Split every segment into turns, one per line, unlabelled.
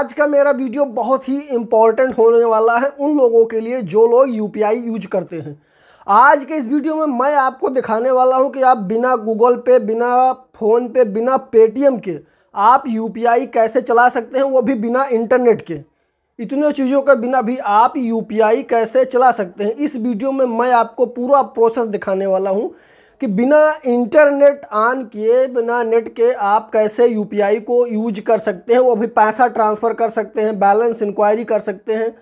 आज का मेरा वीडियो बहुत ही इम्पॉर्टेंट होने वाला है उन लोगों के लिए जो लोग यू यूज करते हैं आज के इस वीडियो में मैं आपको दिखाने वाला हूं कि आप बिना गूगल पे बिना फ़ोन पे बिना पेटीएम के आप यू कैसे चला सकते हैं वो भी बिना इंटरनेट के इतने चीज़ों के बिना भी आप यू कैसे चला सकते हैं इस वीडियो में मैं आपको पूरा प्रोसेस दिखाने वाला हूँ कि बिना इंटरनेट ऑन किए बिना नेट के आप कैसे यूपीआई को यूज कर सकते हैं वो भी पैसा ट्रांसफ़र कर सकते हैं बैलेंस इंक्वायरी कर सकते हैं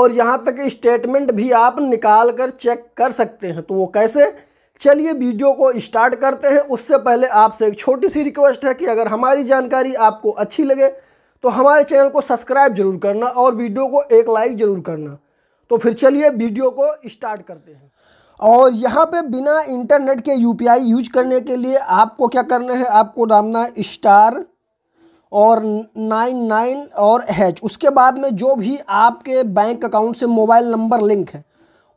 और यहाँ तक स्टेटमेंट भी आप निकाल कर चेक कर सकते हैं तो वो कैसे चलिए वीडियो को स्टार्ट करते हैं उससे पहले आपसे एक छोटी सी रिक्वेस्ट है कि अगर हमारी जानकारी आपको अच्छी लगे तो हमारे चैनल को सब्सक्राइब जरूर करना और वीडियो को एक लाइक ज़रूर करना तो फिर चलिए वीडियो को स्टार्ट करते हैं और यहाँ पे बिना इंटरनेट के यूपीआई यूज करने के लिए आपको क्या करना है आपको डालना स्टार और नाइन नाइन और हैच उसके बाद में जो भी आपके बैंक अकाउंट से मोबाइल नंबर लिंक है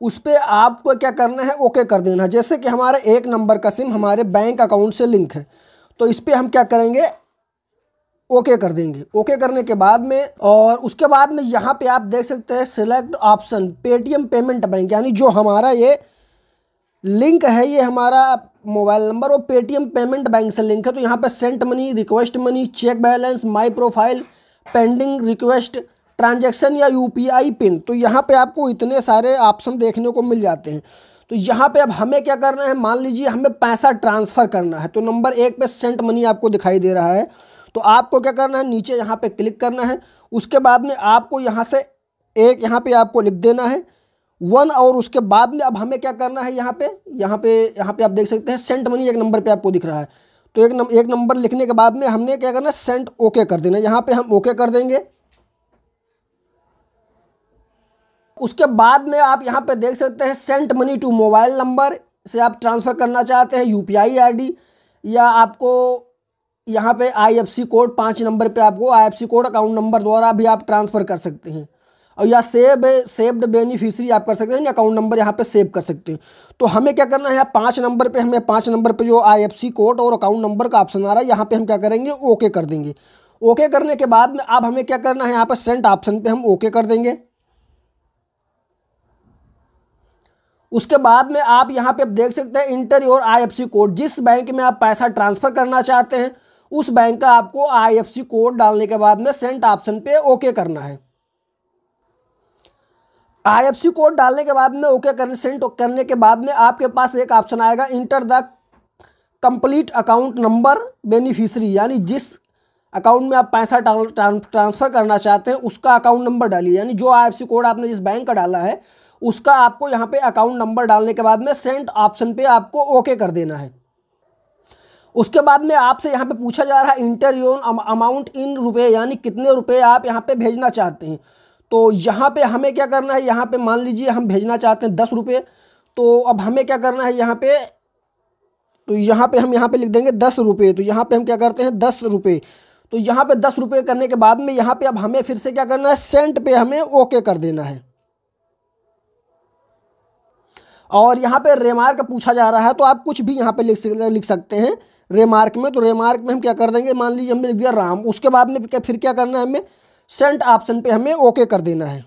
उस पर आपको क्या करना है ओके कर देना है जैसे कि हमारा एक नंबर का सिम हमारे बैंक अकाउंट से लिंक है तो इस पर हम क्या करेंगे ओके कर देंगे ओके करने के बाद में और उसके बाद में यहाँ पे आप देख सकते हैं select option Paytm payment bank यानी जो हमारा ये लिंक है ये हमारा मोबाइल नंबर और पेटीएम पेमेंट बैंक से लिंक है तो यहाँ पर sent money request money check balance my profile pending request transaction या यूपीआई पिन तो यहाँ पे आपको इतने सारे ऑप्शन देखने को मिल जाते हैं तो यहाँ पे अब हमें क्या करना है मान लीजिए हमें पैसा ट्रांसफ़र करना है तो नंबर एक पर सेंट मनी आपको दिखाई दे रहा है तो आपको क्या करना है नीचे यहाँ पर क्लिक करना है उसके बाद में आपको यहाँ से एक यहाँ पर आपको लिख देना है वन और उसके बाद में अब हमें क्या करना है यहाँ पे यहाँ पे यहाँ पे आप देख सकते हैं सेंट मनी एक नंबर पे आपको दिख रहा है तो एक नम, एक नंबर लिखने के बाद में हमने क्या करना है सेंट ओके कर देना यहाँ पे हम ओके कर देंगे उसके बाद में आप यहाँ पे देख सकते हैं sent money to mobile number से आप ट्रांसफ़र करना चाहते हैं यू पी या आपको यहाँ पे आई कोड पाँच नंबर पे आपको आई कोड अकाउंट नंबर द्वारा भी आप ट्रांसफ़र कर सकते हैं और या सेव सेव्ड बेनिफिशरी आप कर सकते हैं अकाउंट नंबर यहाँ पे सेव कर सकते हैं तो हमें क्या करना है पाँच नंबर पे हमें पाँच नंबर पे जो आईएफसी कोड और अकाउंट नंबर का ऑप्शन आ रहा है यहाँ पे हम क्या करेंगे ओके कर देंगे ओके करने के बाद में अब हमें क्या करना है यहाँ पर सेंट ऑप्शन पर हम ओके कर देंगे उसके बाद में आप यहाँ पे देख सकते हैं इंटर योर सी कोड जिस बैंक में आप पैसा ट्रांसफ़र करना चाहते हैं उस बैंक का आपको आईएफसी कोड डालने के बाद में सेंट ऑप्शन पे ओके करना है आईएफसी कोड डालने के बाद में ओके करने सेंड करने के बाद में आपके पास एक ऑप्शन आएगा enter the complete account number beneficiary यानी जिस अकाउंट में आप पैसा ट्रांसफ़र करना चाहते हैं उसका अकाउंट नंबर डालिए यानी जो आईएफसी कोड आपने जिस बैंक का डाला है उसका आपको यहाँ पे अकाउंट नंबर डालने के बाद में सेंट ऑप्शन पे आपको ओके कर देना है उसके बाद में आपसे यहाँ पे पूछा जा रहा है इंटर योन अमाउंट इन रुपए यानी कितने रुपए आप यहाँ पे भेजना चाहते हैं तो यहाँ पे हमें क्या करना है यहाँ पे मान लीजिए हम भेजना चाहते हैं दस रुपये तो अब हमें क्या करना है यहाँ पे तो यहाँ पे हम यहाँ पे लिख देंगे दस रुपये तो यहाँ पे हम क्या करते हैं दस रुपये तो यहाँ पे दस रुपये करने के बाद में यहाँ पे अब हमें फिर से क्या करना है सेंट पे हमें ओके कर देना है और यहाँ पे रेमार्क पूछा जा रहा है तो आप कुछ भी यहाँ पे लिख लिख सकते हैं रेमार्क में तो रेमार्क में हम क्या कर देंगे मान लीजिए हमने लिख दिया राम उसके बाद में फिर क्या करना है हमें सेंट ऑप्शन पे हमें ओके कर देना है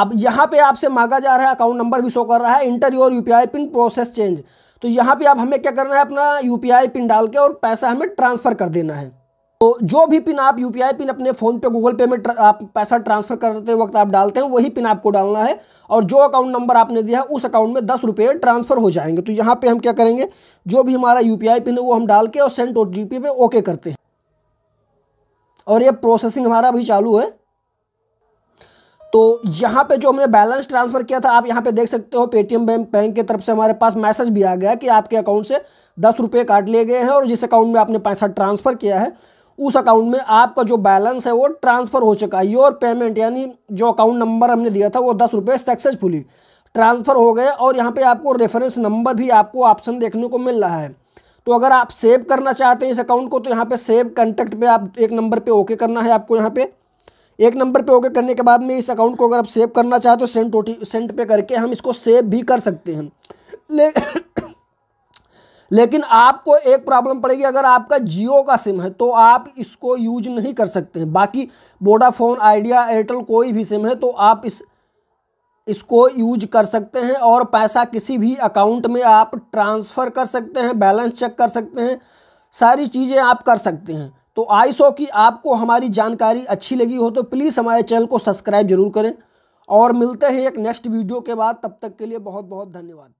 आप यहां पे आपसे मांगा जा रहा है अकाउंट नंबर भी शो कर रहा है enter your UPI pin process change तो यहां पे आप हमें क्या करना है अपना यूपीआई पिन डाल के और पैसा हमें ट्रांसफ़र कर देना है तो जो भी पिन आप यूपीआई पिन अपने फ़ोन पे गूगल पे में आप पैसा ट्रांसफ़र करते वक्त आप डालते हैं वही पिन आपको डालना है और जो अकाउंट नंबर आपने दिया है उस अकाउंट में दस रुपये ट्रांसफ़र हो जाएंगे तो यहाँ पे हम क्या करेंगे जो भी हमारा यूपीआई पिन है वो हम डाल के और सेंट ओ पे ओके करते हैं और ये प्रोसेसिंग हमारा अभी चालू है तो यहाँ पे जो हमने बैलेंस ट्रांसफ़र किया था आप यहाँ पे देख सकते हो पेटीएम बैंक की तरफ से हमारे पास मैसेज भी आ गया कि आपके अकाउंट से दस रुपये काट लिए गए हैं और जिस अकाउंट में आपने पैसा ट्रांसफ़र किया है उस अकाउंट में आपका जो बैलेंस है वो ट्रांसफ़र हो चुका है योर पेमेंट यानी जो अकाउंट नंबर हमने दिया था वो दस रुपये सक्सेसफुली ट्रांसफ़र हो गए और यहाँ पर आपको रेफरेंस नंबर भी आपको ऑप्शन देखने को मिल रहा है तो अगर आप सेव करना चाहते हैं इस अकाउंट को तो यहाँ पे सेव कंटेक्ट पे आप एक नंबर पे ओके करना है आपको यहाँ पे एक नंबर पे ओके करने के बाद में इस अकाउंट को अगर आप सेव करना चाहते हो सेंट ओटी सेंट पे करके हम इसको सेव भी कर सकते हैं ले लेकिन आपको एक प्रॉब्लम पड़ेगी अगर आपका जियो का सिम है तो आप इसको यूज नहीं कर सकते हैं बाकी वोडाफोन आइडिया एयरटेल कोई भी सिम है तो आप इस इसको यूज कर सकते हैं और पैसा किसी भी अकाउंट में आप ट्रांसफ़र कर सकते हैं बैलेंस चेक कर सकते हैं सारी चीज़ें आप कर सकते हैं तो आई सो की आपको हमारी जानकारी अच्छी लगी हो तो प्लीज़ हमारे चैनल को सब्सक्राइब जरूर करें और मिलते हैं एक नेक्स्ट वीडियो के बाद तब तक के लिए बहुत बहुत धन्यवाद